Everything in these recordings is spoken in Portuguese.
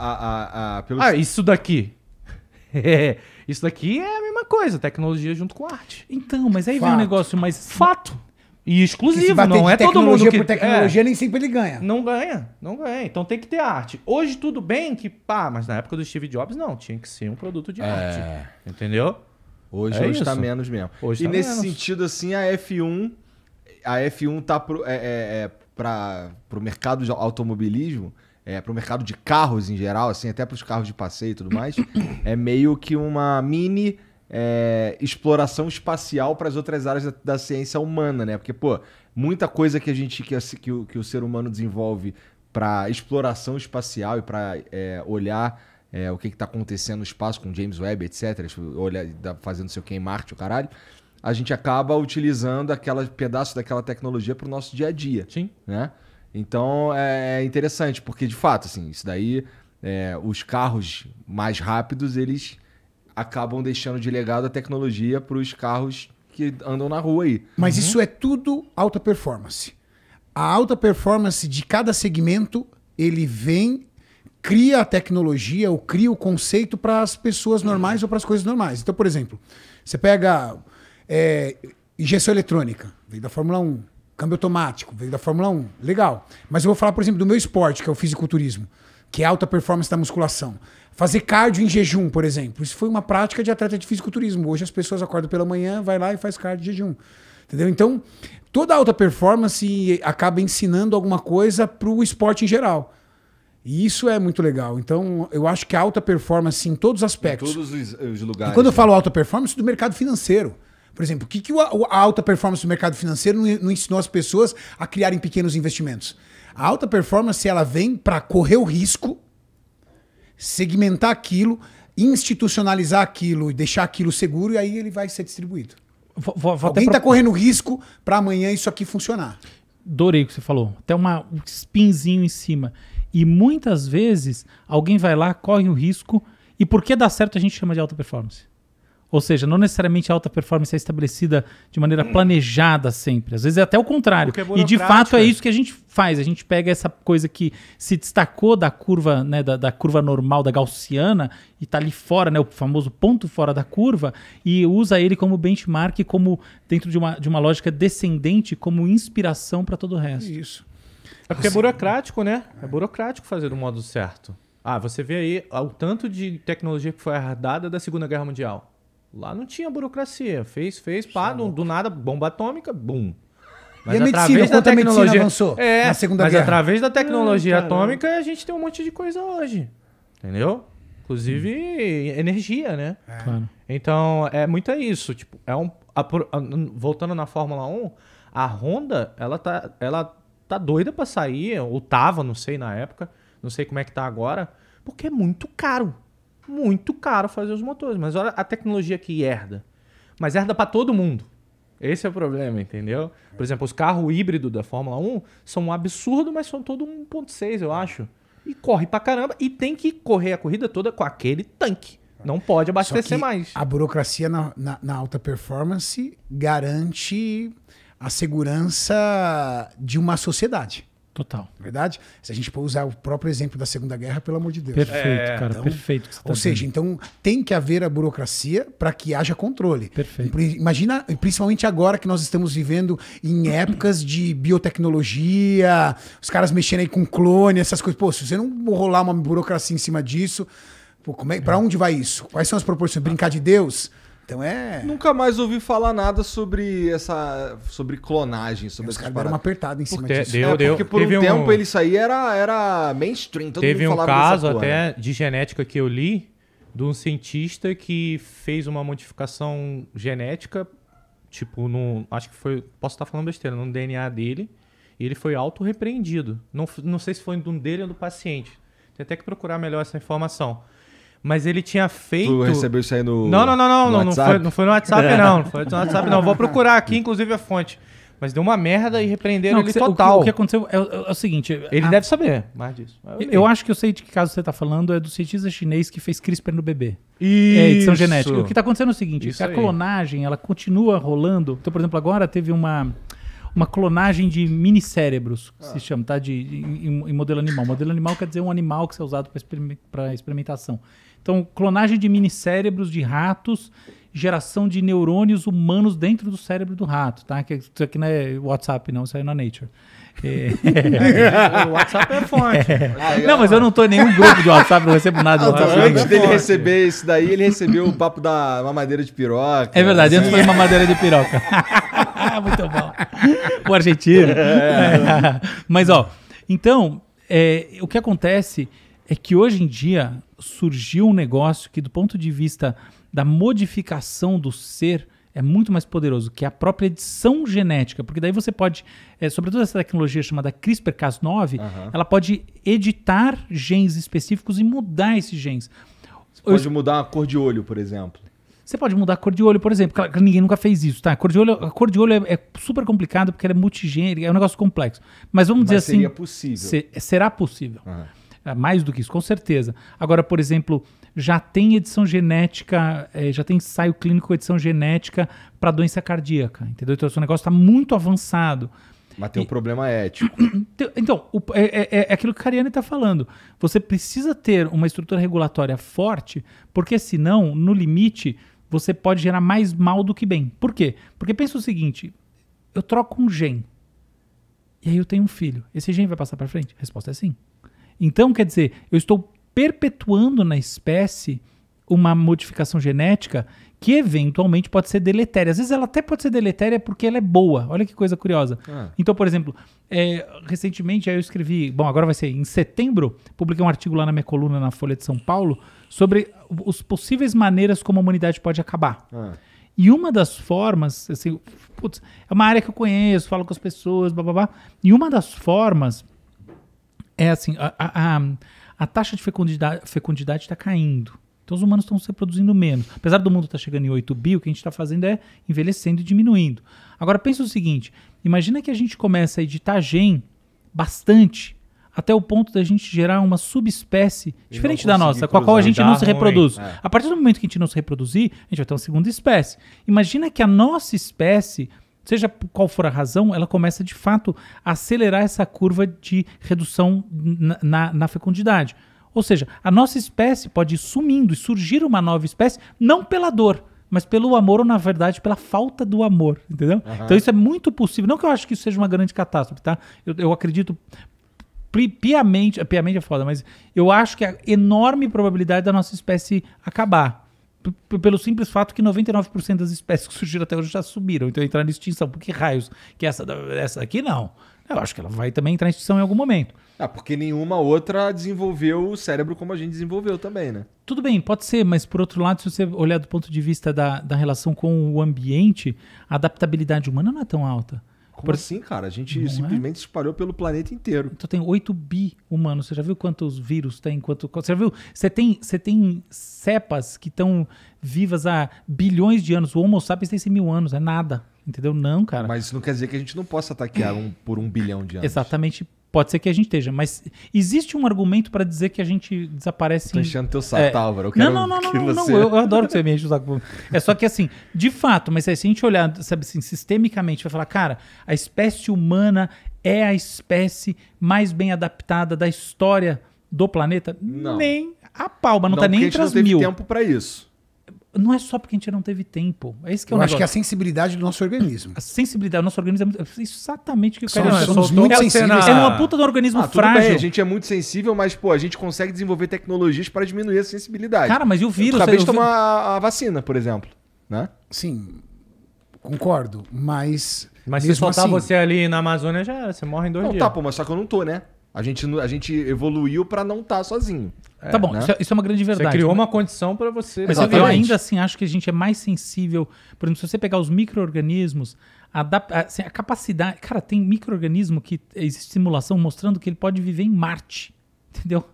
a, a, Ah, isso daqui. É, isso daqui é a mesma coisa, tecnologia junto com arte. Então, mas aí Fato. vem um negócio mais. Fato. E exclusivo, não é todo mundo que... por é. tecnologia, é, nem sempre ele ganha. Não ganha, não ganha. Então tem que ter arte. Hoje tudo bem que, pá, mas na época do Steve Jobs não, tinha que ser um produto de é. arte. Entendeu? Hoje, é hoje tá menos mesmo. Hoje e tá nesse menos. sentido, assim, a F1, a F1 tá para é, é, é mercado de automobilismo, é, para o mercado de carros em geral, assim, até para os carros de passeio e tudo mais, é meio que uma mini é, exploração espacial para as outras áreas da, da, ciência humana, né? Porque, pô, muita coisa que a gente que, que, o, que o ser humano desenvolve para exploração espacial e para é, olhar é, o que está acontecendo no espaço com James Webb, etc., tipo, olhar, fazendo sei o que em Marte, o caralho, a gente acaba utilizando aquele pedaço daquela tecnologia para o nosso dia a dia. Sim. Né? Então é, é interessante, porque de fato, assim, isso daí, é, os carros mais rápidos, eles acabam deixando de legado a tecnologia para os carros que andam na rua aí. Mas uhum. isso é tudo alta performance. A alta performance de cada segmento, ele vem cria a tecnologia ou cria o conceito para as pessoas normais ou para as coisas normais. Então, por exemplo, você pega é, injeção eletrônica, vem da Fórmula 1 câmbio automático, veio da Fórmula 1, legal. Mas eu vou falar, por exemplo, do meu esporte, que é o fisiculturismo, que é alta performance da musculação. Fazer cardio em jejum, por exemplo. Isso foi uma prática de atleta de fisiculturismo. Hoje as pessoas acordam pela manhã, vai lá e faz cardio em jejum. Entendeu? Então, toda alta performance acaba ensinando alguma coisa para o esporte em geral. E isso é muito legal. Então, eu acho que a alta performance em todos os aspectos. Em todos eh, os lugares. E quando eu né? falo alta performance, do mercado financeiro. Por exemplo, o que, que a alta performance do mercado financeiro não ensinou as pessoas a criarem pequenos investimentos? A alta performance ela vem para correr o risco, segmentar aquilo, institucionalizar aquilo e deixar aquilo seguro e aí ele vai ser distribuído. Vou, vou Alguém está pro... correndo risco para amanhã isso aqui funcionar. Adorei o que você falou. Até uma, um spinzinho em cima. E muitas vezes alguém vai lá, corre o risco. E por que dá certo a gente chama de alta performance? Ou seja, não necessariamente a alta performance é estabelecida de maneira planejada sempre. Às vezes é até o contrário. É e de fato é, é isso que a gente faz. A gente pega essa coisa que se destacou da curva, né, da, da curva normal, da gaussiana, e está ali fora, né, o famoso ponto fora da curva, e usa ele como benchmark, como dentro de uma, de uma lógica descendente, como inspiração para todo o resto. Isso. É porque é burocrático, né? É burocrático fazer do modo certo. Ah, você vê aí ah, o tanto de tecnologia que foi herdada da Segunda Guerra Mundial. Lá não tinha burocracia. Fez, fez, pá, do, do nada, bomba atômica, bum. Mas e a através medicina, da tecnologia medicina avançou é, na Segunda mas Guerra. Mas através da tecnologia hum, atômica a gente tem um monte de coisa hoje. Entendeu? Inclusive hum. energia, né? É. Claro. Então, é muito é isso. Tipo, é um, a, a, voltando na Fórmula 1, a Honda, ela tá, ela tá doida para sair, ou tava, não sei, na época. Não sei como é que tá agora. Porque é muito caro muito caro fazer os motores. Mas olha a tecnologia que herda. Mas herda para todo mundo. Esse é o problema, entendeu? Por exemplo, os carros híbridos da Fórmula 1 são um absurdo, mas são todo 1.6, eu acho. E corre pra caramba e tem que correr a corrida toda com aquele tanque. Não pode abastecer mais. A burocracia na, na, na alta performance garante a segurança de uma sociedade. Total. Verdade? Se a gente for usar o próprio exemplo da Segunda Guerra, pelo amor de Deus. Perfeito, é, cara. Então, perfeito. Tá ou seja, então tem que haver a burocracia para que haja controle. Perfeito. Imagina, principalmente agora que nós estamos vivendo em épocas de biotecnologia, os caras mexendo aí com clone, essas coisas. Pô, se você não rolar uma burocracia em cima disso, é, para é. onde vai isso? Quais são as proporções? Brincar de Deus? Então é. Nunca mais ouvi falar nada sobre essa. sobre clonagem, sobre Os caras uma apertada em cima porque, disso. Deu, é, deu. Porque por Teve um, tempo ele saía era, era mainstream. Todo Teve um caso até de genética que eu li de um cientista que fez uma modificação genética, tipo, no. Acho que foi. Posso estar falando besteira, no DNA dele. E ele foi auto-repreendido. Não, não sei se foi do dele ou do paciente. Tem até que procurar melhor essa informação. Mas ele tinha feito. Tu recebeu isso aí no. Não, não, não, não. Não, não, foi, não foi no WhatsApp, é. não. Não foi no WhatsApp, não. Vou procurar aqui, inclusive, a fonte. Mas deu uma merda e repreenderam não, ele cê, total. O que, o que aconteceu é, é, é, o seguinte... Ele a, deve saber mais disso. Eu, eu, acho que eu sei de que caso você está falando. É do cientista chinês que fez CRISPR no bebê. Isso. É, edição genética. O que está acontecendo é o seguinte. a clonagem, ela continua rolando. Então, por exemplo, agora teve uma... Uma clonagem de mini cérebros, que ah. se chama, tá? De, em, em modelo animal. Modelo animal quer dizer um animal que é usado para experimentação. Então, clonagem de minicérebros de ratos, geração de neurônios humanos dentro do cérebro do rato, tá? Que, isso aqui não é WhatsApp, não, isso aí é na Nature. É... o WhatsApp é fonte. É. Ah, não, mas eu não tô em nenhum grupo de WhatsApp, não recebo nada. do tá WhatsApp. antes dele receber isso daí, ele recebeu o papo da mamadeira de piroca. É verdade, assim. antes foi mamadeira de piroca. Muito bom. O argentino. É. Mas, ó, então, é, o que acontece é que hoje em dia surgiu um negócio que, do ponto de vista da modificação do ser, é muito mais poderoso, que é a própria edição genética, porque daí você pode, é, sobretudo essa tecnologia chamada CRISPR-Cas9, uhum. ela pode editar genes específicos e mudar esses genes. Você Eu, pode mudar a cor de olho, por exemplo. Você pode mudar a cor de olho, por exemplo, claro, ninguém nunca fez isso, tá? A cor de olho, a cor de olho é, é super complicada porque ela é multigênica, é um negócio complexo. Mas vamos Mas dizer seria assim. Seria possível. Se, será possível. Uhum. Ah, mais do que isso, com certeza. Agora, por exemplo, já tem edição genética, é, já tem ensaio clínico com edição genética para doença cardíaca, entendeu? Então, o negócio está muito avançado. Mas tem e... um problema ético. Então, o, é, é, é, é, aquilo que a Cariane está falando. Você precisa ter uma estrutura regulatória forte, porque senão, no limite, você pode gerar mais mal do que bem. Por quê? Porque pensa o seguinte: eu troco um gene e aí eu tenho um filho. Esse gene vai passar para frente? A resposta é sim. Então, quer dizer, eu estou perpetuando na espécie uma modificação genética que eventualmente pode ser deletéria. Às vezes ela até pode ser deletéria porque ela é boa. Olha que coisa curiosa. Ah. Então, por exemplo, é, recentemente eu escrevi, bom, agora vai ser em setembro, publiquei um artigo lá na minha coluna na Folha de São Paulo sobre os possíveis maneiras como a humanidade pode acabar. Ah. E uma das formas, assim, putz, é uma área que eu conheço, falo com as pessoas, blá blá blá. E uma das formas é assim, a, a, a taxa de fecundidade está caindo. Então os humanos estão se reproduzindo menos. Apesar do mundo estar tá chegando em 8 bi, o que a gente está fazendo é envelhecendo e diminuindo. Agora pensa o seguinte: imagina que a gente começa a editar gen bastante, até o ponto da gente gerar uma subespécie e diferente da nossa, cruzar, com a qual a gente não se ruim, reproduz. É. A partir do momento que a gente não se reproduzir, a gente vai ter uma segunda espécie. Imagina que a nossa espécie seja qual for a razão, ela começa de fato a acelerar essa curva de redução na, na, na fecundidade. Ou seja, a nossa espécie pode ir sumindo e surgir uma nova espécie, não pela dor, mas pelo amor, ou na verdade, pela falta do amor, entendeu? Uhum. Então isso é muito possível. Não que eu acho que isso seja uma grande catástrofe, tá? Eu, eu acredito piamente, piamente é foda, mas eu acho que a é enorme probabilidade da nossa espécie acabar pelo simples fato que 99% das espécies que surgiram até hoje já subiram, então entraram em extinção. Por que raios que essa, essa aqui não? Eu acho que ela vai também entrar em extinção em algum momento. Ah, porque nenhuma outra desenvolveu o cérebro como a gente desenvolveu também, né? Tudo bem, pode ser, mas por outro lado, se você olhar do ponto de vista da, da relação com o ambiente, a adaptabilidade humana não é tão alta. Como Por... assim, cara? A gente não é? simplesmente é? espalhou pelo planeta inteiro. Então tem 8 bi humanos. Você já viu quantos vírus tem? Quanto... Você viu? Você tem, você tem cepas que estão vivas há bilhões de anos. O Homo sapiens tem 100 mil anos. É nada. Entendeu? Não, cara. Mas isso não quer dizer que a gente não possa ataquear um, por um bilhão de anos. Exatamente Pode ser que a gente esteja, mas existe um argumento para dizer que a gente desaparece. Tô enchendo em... teu saco, é... Álvaro. Eu quero não, não, não, que não, você... não. Eu, eu, adoro que você me enche o saco. É só que assim, de fato, mas se a gente olhar, sabe assim, sistemicamente, vai falar, cara, a espécie humana é a espécie mais bem adaptada da história do planeta? Não. Nem a palma, não, tá não tá nem entre as mil. Não tem tempo para isso não é só porque a gente não teve tempo. É isso que é Eu acho que é a sensibilidade do nosso organismo. A sensibilidade do nosso organismo é muito, exatamente o que o cara Somos, somos muito é sensíveis. Ah. É uma puta do organismo ah, frágil. Bem, a gente é muito sensível, mas pô, a gente consegue desenvolver tecnologias para diminuir a sensibilidade. Cara, mas e o vírus? Eu acabei de tomar vi... a vacina, por exemplo, né? Sim. Concordo, mas Mas se soltar assim, você ali na Amazônia já era, você morre em dois não, dias. Não, tá, pô, mas só que eu não tô, né? A gente, a gente evoluiu para não estar tá sozinho. É, tá bom, né? isso, é, isso, é, uma grande verdade. Você criou né? uma condição para você. Mas eu, ainda assim acho que a gente é mais sensível. Por exemplo, se você pegar os micro-organismos, a, assim, a capacidade. Cara, tem micro-organismo que existe simulação mostrando que ele pode viver em Marte. Entendeu?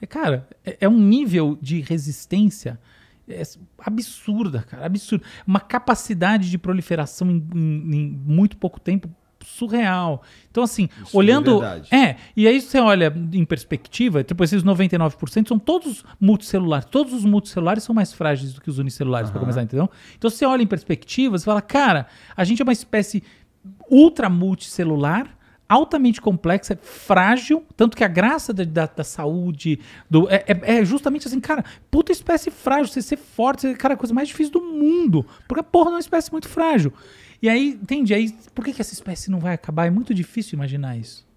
É, cara, é, é um nível de resistência é, é absurda, cara, absurda. Uma capacidade de proliferação em, em, em, muito pouco tempo surreal. Então, assim, isso é olhando. É, é, e aí você olha em perspectiva, depois tipo, esses 99% são todos multicelulares. Todos os multicelulares são mais frágeis do que os unicelulares, uhum. para começar, entendeu? Então, você olha em perspectiva, você fala, cara, a gente é uma espécie ultra multicelular altamente complexa, frágil, tanto que a graça da, da, da saúde do, é, é, é justamente assim, cara, puta espécie frágil, você ser forte, você, cara, é a coisa mais difícil do mundo, porque a porra é uma espécie muito frágil. E aí, entende? Aí, por que, que essa espécie não vai acabar? É muito difícil imaginar isso.